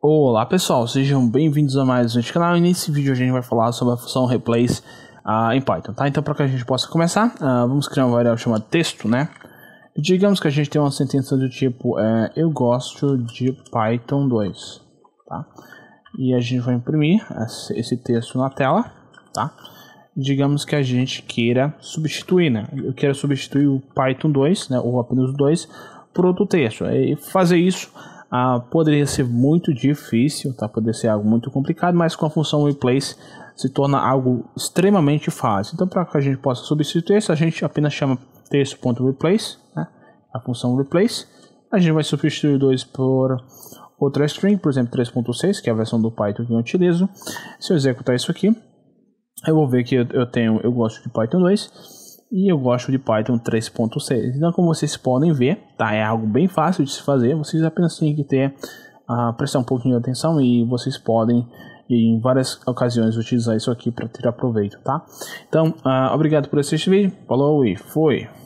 Olá pessoal, sejam bem-vindos a mais um canal e nesse vídeo a gente vai falar sobre a função replace uh, em Python, tá? Então para que a gente possa começar, uh, vamos criar uma variável chamada texto, né? digamos que a gente tem uma sentença do tipo é, eu gosto de Python 2, tá? E a gente vai imprimir esse texto na tela, tá? digamos que a gente queira substituir, né? Eu quero substituir o Python 2, né? Ou apenas o 2 por outro texto. E fazer isso ah, poderia ser muito difícil, tá? poderia ser algo muito complicado, mas com a função replace se torna algo extremamente fácil. Então, para que a gente possa substituir isso, a gente apenas chama texto.replace, né? a função replace. A gente vai substituir dois por outra string, por exemplo, 3.6, que é a versão do Python que eu utilizo. Se eu executar isso aqui, eu vou ver que eu tenho, eu gosto de Python 2 e eu gosto de Python 3.6. Então, como vocês podem ver, tá, é algo bem fácil de se fazer, vocês apenas têm que ter uh, prestar um pouquinho de atenção e vocês podem em várias ocasiões utilizar isso aqui para tirar proveito, tá? Então, uh, obrigado por assistir o vídeo, falou e fui!